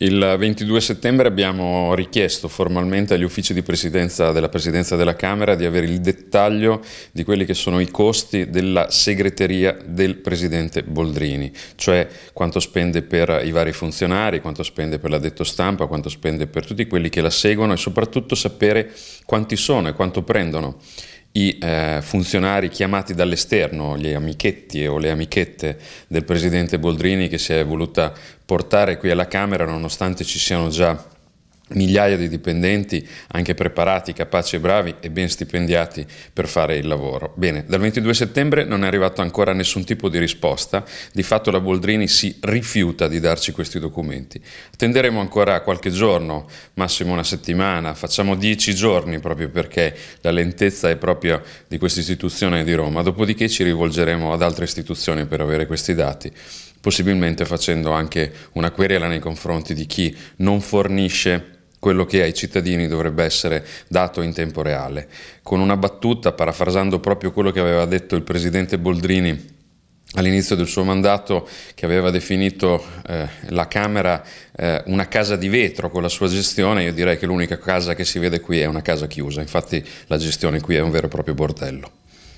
Il 22 settembre abbiamo richiesto formalmente agli uffici di presidenza della Presidenza della Camera di avere il dettaglio di quelli che sono i costi della segreteria del Presidente Boldrini, cioè quanto spende per i vari funzionari, quanto spende per l'addetto stampa, quanto spende per tutti quelli che la seguono e soprattutto sapere quanti sono e quanto prendono i eh, funzionari chiamati dall'esterno, gli amichetti o le amichette del presidente Boldrini che si è voluta portare qui alla Camera nonostante ci siano già migliaia di dipendenti, anche preparati, capaci e bravi e ben stipendiati per fare il lavoro. Bene, dal 22 settembre non è arrivato ancora nessun tipo di risposta, di fatto la Boldrini si rifiuta di darci questi documenti. Attenderemo ancora qualche giorno, massimo una settimana, facciamo dieci giorni proprio perché la lentezza è proprio di questa istituzione di Roma, dopodiché ci rivolgeremo ad altre istituzioni per avere questi dati possibilmente facendo anche una querela nei confronti di chi non fornisce quello che ai cittadini dovrebbe essere dato in tempo reale. Con una battuta, parafrasando proprio quello che aveva detto il presidente Boldrini all'inizio del suo mandato che aveva definito eh, la Camera eh, una casa di vetro con la sua gestione, io direi che l'unica casa che si vede qui è una casa chiusa, infatti la gestione qui è un vero e proprio bordello.